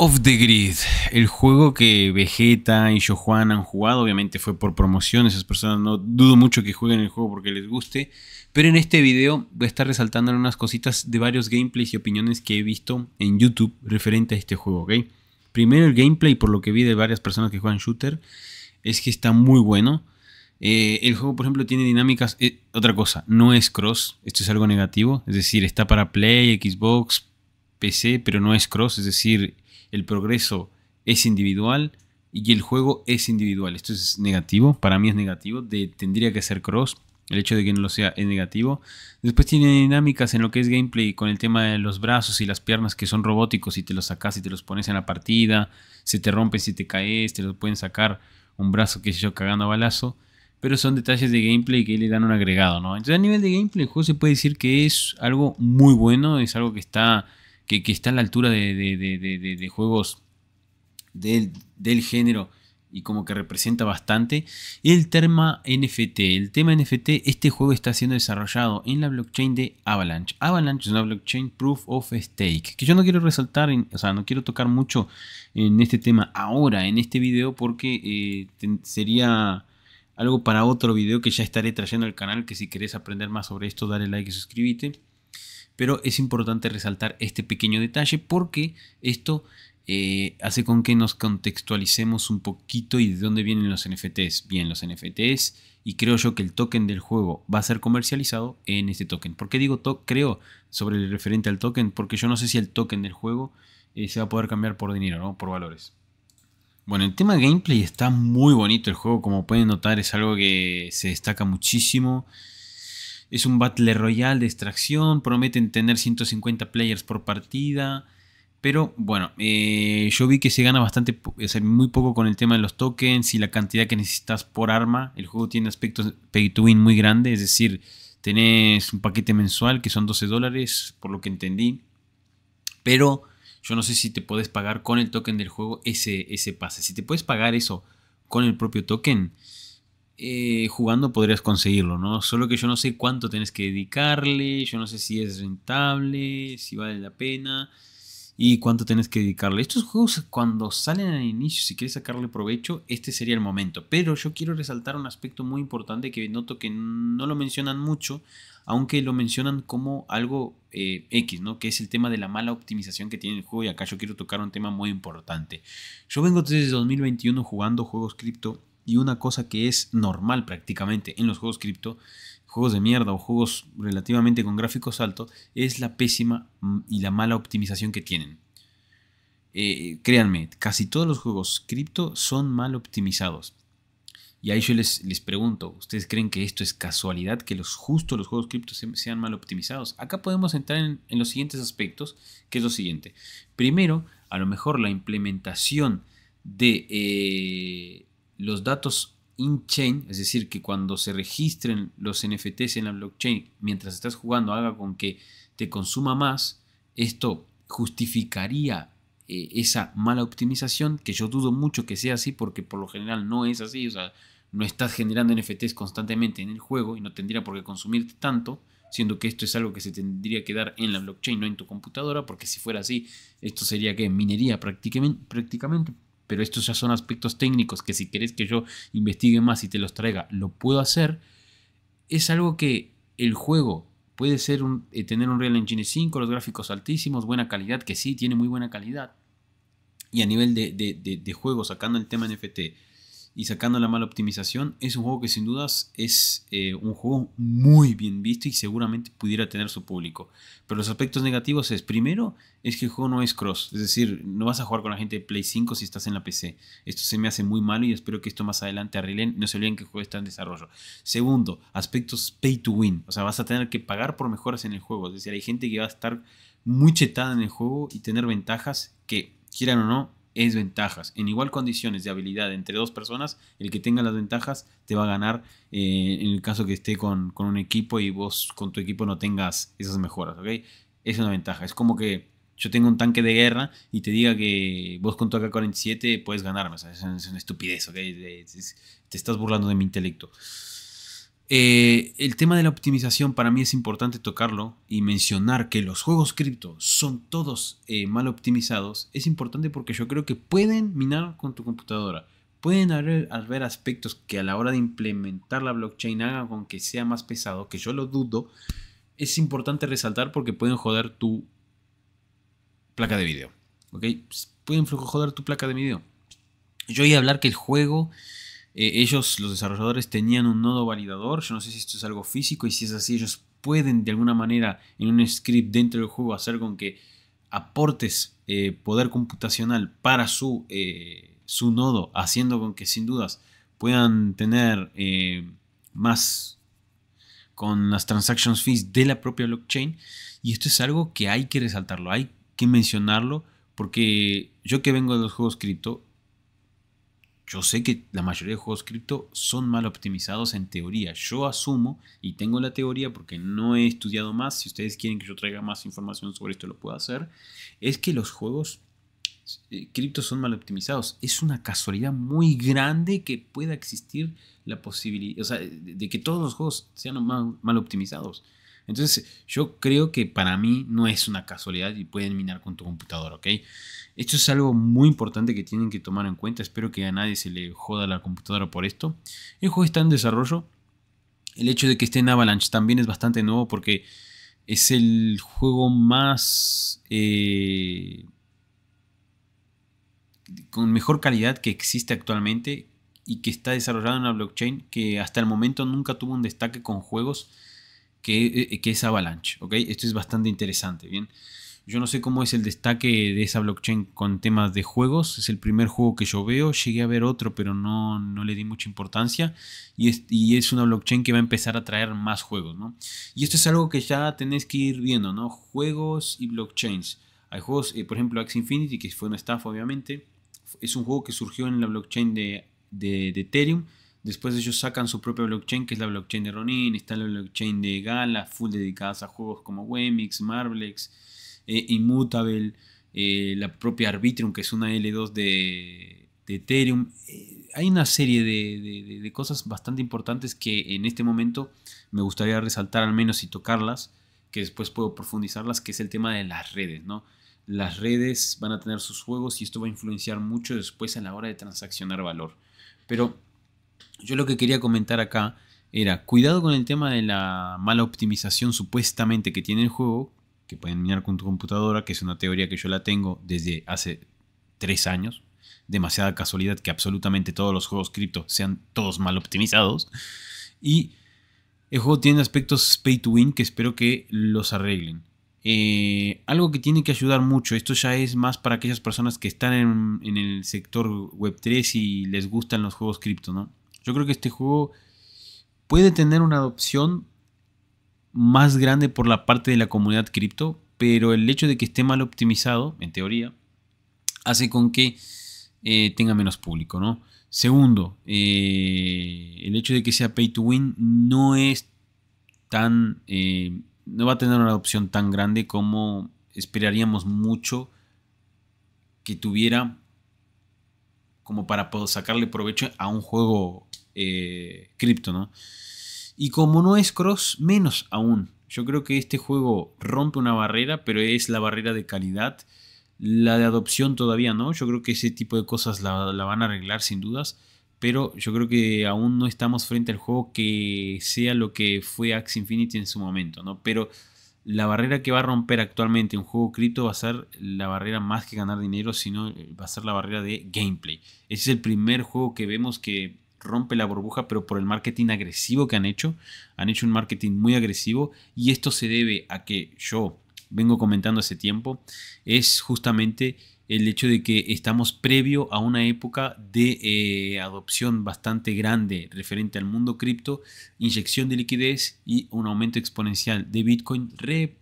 Off the Grid, el juego que Vegeta y Johan han jugado, obviamente fue por promoción, esas personas no dudo mucho que jueguen el juego porque les guste, pero en este video voy a estar resaltando algunas cositas de varios gameplays y opiniones que he visto en YouTube referente a este juego, ¿ok? Primero el gameplay, por lo que vi de varias personas que juegan shooter, es que está muy bueno. Eh, el juego, por ejemplo, tiene dinámicas. Eh, otra cosa, no es cross. Esto es algo negativo. Es decir, está para Play, Xbox, PC, pero no es cross, es decir, el progreso es individual y el juego es individual. Esto es negativo, para mí es negativo, tendría que ser cross, el hecho de que no lo sea es negativo. Después tiene dinámicas en lo que es gameplay con el tema de los brazos y las piernas que son robóticos y te los sacas y te los pones en la partida, se te rompen si te caes, te los pueden sacar un brazo que se yo cagando a balazo. Pero son detalles de gameplay que le dan un agregado, ¿no? Entonces a nivel de gameplay el juego se puede decir que es algo muy bueno, es algo que está que, está a la altura de, juegos del, género y como que representa bastante. El tema NFT. El tema NFT, este juego está siendo desarrollado en la blockchain de Avalanche. Avalanche es una blockchain proof of stake. Que yo no quiero resaltar, o sea, no quiero tocar mucho en este tema ahora, en este video, porque eh, sería algo para otro video que ya estaré trayendo al canal. Que si querés aprender más sobre esto, dale like y suscríbete. Pero es importante resaltar este pequeño detalle porque esto eh, hace con que nos contextualicemos un poquito y de dónde vienen los NFTs. Bien, los NFTs y creo yo que el token del juego va a ser comercializado en este token. ¿Por qué digo creo sobre el referente al token? Porque yo no sé si el token del juego eh, se va a poder cambiar por dinero, ¿no? Por valores. Bueno, el tema gameplay está muy bonito el juego, como pueden notar es algo que se destaca muchísimo. Es un Battle Royale de extracción, prometen tener 150 players por partida. Pero bueno, eh, yo vi que se gana bastante, es muy poco con el tema de los tokens y la cantidad que necesitas por arma. El juego tiene aspectos pay to win muy grande, es decir, tenés un paquete mensual que son 12 dólares, por lo que entendí. Pero yo no sé si te puedes pagar con el token del juego ese, ese pase. Si te puedes pagar eso con el propio token, eh, jugando podrías conseguirlo, ¿no? Solo que yo no sé cuánto tienes que dedicarle, yo no sé si es rentable, si vale la pena y cuánto tienes que dedicarle. Estos juegos cuando salen al inicio, si quieres sacarle provecho, este sería el momento. Pero yo quiero resaltar un aspecto muy importante que noto que no lo mencionan mucho, aunque lo mencionan como algo eh, X, ¿no? Que es el tema de la mala optimización que tiene el juego y acá yo quiero tocar un tema muy importante. Yo vengo desde 2021 jugando juegos cripto y una cosa que es normal prácticamente en los juegos cripto, juegos de mierda o juegos relativamente con gráficos altos, es la pésima mm, y la mala optimización que tienen. Eh, créanme, casi todos los juegos cripto son mal optimizados. Y ahí yo les, les pregunto, ¿ustedes creen que esto es casualidad, que los, justo los juegos cripto sean mal optimizados? Acá podemos entrar en, los siguientes aspectos, que es lo siguiente. Primero, a lo mejor la implementación de eh, los datos in-chain, es decir, que cuando se registren los NFTs en la blockchain mientras estás jugando haga con que te consuma más, esto justificaría eh, esa mala optimización, que yo dudo mucho que sea así porque por lo general no es así, o sea, no estás generando NFTs constantemente en el juego y no tendría por qué consumirte tanto, siendo que esto es algo que se tendría que dar en la blockchain, no en tu computadora, porque si fuera así, esto sería que minería prácticamente pero estos ya son aspectos técnicos que si querés que yo investigue más y te los traiga, lo puedo hacer. Es algo que el juego puede ser eh, tener un Real Engine 5, los gráficos altísimos, buena calidad, que sí, tiene muy buena calidad. Y a nivel de, de juego, sacando el tema NFT, y sacando la mala optimización, es un juego que sin dudas es eh, un juego muy bien visto y seguramente pudiera tener su público. Pero los aspectos negativos es, primero, es que el juego no es cross, es decir, no vas a jugar con la gente de Play 5 si estás en la PC. Esto se me hace muy malo y espero que esto más adelante arreglen, no se olviden que el juego está en desarrollo. Segundo, aspectos pay to win, o sea, vas a tener que pagar por mejoras en el juego, es decir, hay gente que va a estar muy chetada en el juego y tener ventajas que, quieran o no, es ventajas. En igual condiciones de habilidad entre dos personas, el que tenga las ventajas te va a ganar eh, en el caso que esté con, un equipo y vos con tu equipo no tengas esas mejoras, ¿ok? Es una ventaja. Es como que yo tengo un tanque de guerra y te diga que vos con tu AK-47 puedes ganarme. es una estupidez, Te estás burlando de mi intelecto. Eh, el tema de la optimización para mí es importante tocarlo y mencionar que los juegos cripto son todos eh, mal optimizados. Es importante porque yo creo que pueden minar con tu computadora. Pueden haber, aspectos que a la hora de implementar la blockchain hagan con que sea más pesado, que yo lo dudo. Es importante resaltar porque pueden joder tu placa de video. ¿Ok? Pueden joder tu placa de video. Yo iba a hablar que el juego eh, ellos, los desarrolladores, tenían un nodo validador. Yo no sé si esto es algo físico y si es así, ellos pueden de alguna manera en un script dentro del juego hacer con que aportes eh, poder computacional para su, eh, su nodo, haciendo con que sin dudas puedan tener más con las transactions fees de la propia blockchain. Y esto es algo que hay que resaltarlo, hay que mencionarlo, porque yo que vengo de los juegos cripto, yo sé que la mayoría de juegos cripto son mal optimizados en teoría. Yo asumo y tengo la teoría porque no he estudiado más. Si ustedes quieren que yo traiga más información sobre esto, lo puedo hacer. Es que los juegos eh, cripto son mal optimizados. Es una casualidad muy grande que pueda existir la posibilidad, o sea, de que todos los juegos sean mal optimizados. Entonces, yo creo que para mí no es una casualidad y pueden minar con tu computadora, ¿ok? Esto es algo muy importante que tienen que tomar en cuenta. Espero que a nadie se le joda la computadora por esto. El juego está en desarrollo. El hecho de que esté en Avalanche también es bastante nuevo porque es el juego más... Eh, con mejor calidad que existe actualmente y que está desarrollado en la blockchain que hasta el momento nunca tuvo un destaque con juegos eh, que, es Avalanche, ¿ok? Esto es bastante interesante, ¿bien? Yo no sé cómo es el destaque de esa blockchain con temas de juegos. Es el primer juego que yo veo. Llegué a ver otro, pero no, no le di mucha importancia. Y es, y es, una blockchain que va a empezar a traer más juegos, ¿no? Y esto es algo que ya tenés que ir viendo, ¿no? Juegos y blockchains. Hay juegos, eh, por ejemplo, Axe Infinity, que fue una estafa, obviamente. Es un juego que surgió en la blockchain de, de, de Ethereum Después ellos sacan su propia blockchain, que es la blockchain de Ronin, está la blockchain de Gala, full dedicadas a juegos como Wemix, Marblex Immutable, eh, eh, la propia Arbitrium que es una L2 de, Ethereum. Eh, hay una serie de, cosas bastante importantes que en este momento me gustaría resaltar al menos y tocarlas, que después puedo profundizarlas, que es el tema de las redes, ¿no? Las redes van a tener sus juegos y esto va a influenciar mucho después a la hora de transaccionar valor. Pero yo lo que quería comentar acá era, cuidado con el tema de la mala optimización supuestamente que tiene el juego, que pueden mirar con tu computadora, que es una teoría que yo la tengo desde hace tres años. Demasiada casualidad que absolutamente todos los juegos cripto sean todos mal optimizados. Y el juego tiene aspectos pay to win que espero que los arreglen. Eh, algo que tiene que ayudar mucho, esto ya es más para aquellas personas que están en, en el sector Web3 y les gustan los juegos cripto, ¿no? Yo creo que este juego puede tener una adopción más grande por la parte de la comunidad cripto, pero el hecho de que esté mal optimizado, en teoría, hace con que eh, tenga menos público, ¿no? Segundo, eh, el hecho de que sea pay to win no es tan, eh, no va a tener una adopción tan grande como esperaríamos mucho que tuviera como para poder sacarle provecho a un juego eh, cripto, ¿no? Y como no es cross, menos aún. Yo creo que este juego rompe una barrera, pero es la barrera de calidad. La de adopción todavía no. Yo creo que ese tipo de cosas la, van a arreglar sin dudas. Pero yo creo que aún no estamos frente al juego que sea lo que fue Axe Infinity en su momento, ¿no? Pero la barrera que va a romper actualmente un juego cripto va a ser la barrera más que ganar dinero, sino eh, va a ser la barrera de gameplay. Ese es el primer juego que vemos que rompe la burbuja, pero por el marketing agresivo que han hecho. Han hecho un marketing muy agresivo y esto se debe a que yo vengo comentando hace tiempo, es justamente el hecho de que estamos previo a una época de eh, adopción bastante grande referente al mundo cripto, inyección de liquidez y un aumento exponencial de Bitcoin, eh,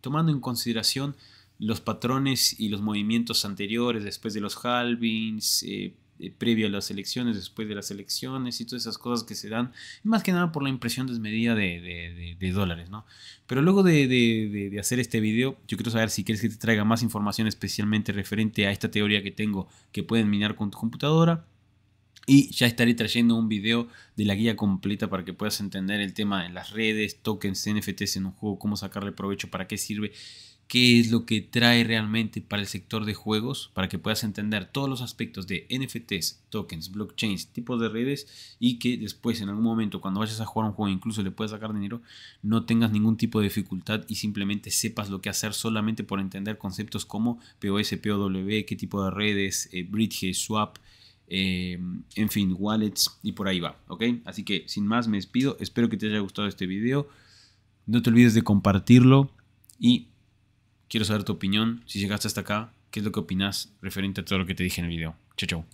tomando en consideración los patrones y los movimientos anteriores después de los halvings, eh, eh, previo a las elecciones, después de las elecciones y todas esas cosas que se dan, más que nada por la impresión desmedida de, dólares, ¿no? Pero luego de, hacer este video, yo quiero saber si quieres que te traiga más información especialmente referente a esta teoría que tengo que pueden minar con tu computadora. Y ya estaré trayendo un video de la guía completa para que puedas entender el tema de las redes, tokens, NFTs en un juego, cómo sacarle provecho, para qué sirve qué es lo que trae realmente para el sector de juegos, para que puedas entender todos los aspectos de NFTs, tokens, blockchains, tipos de redes y que después en algún momento cuando vayas a jugar un juego incluso le puedas sacar dinero, no tengas ningún tipo de dificultad y simplemente sepas lo que hacer solamente por entender conceptos como POS, POW, qué tipo de redes, eh, bridge, swap, eh, en fin, wallets y por ahí va, ¿ok? Así que sin más me despido, espero que te haya gustado este video, no te olvides de compartirlo y Quiero saber tu opinión, si llegaste hasta acá, qué es lo que opinas referente a todo lo que te dije en el video. Chau, chau.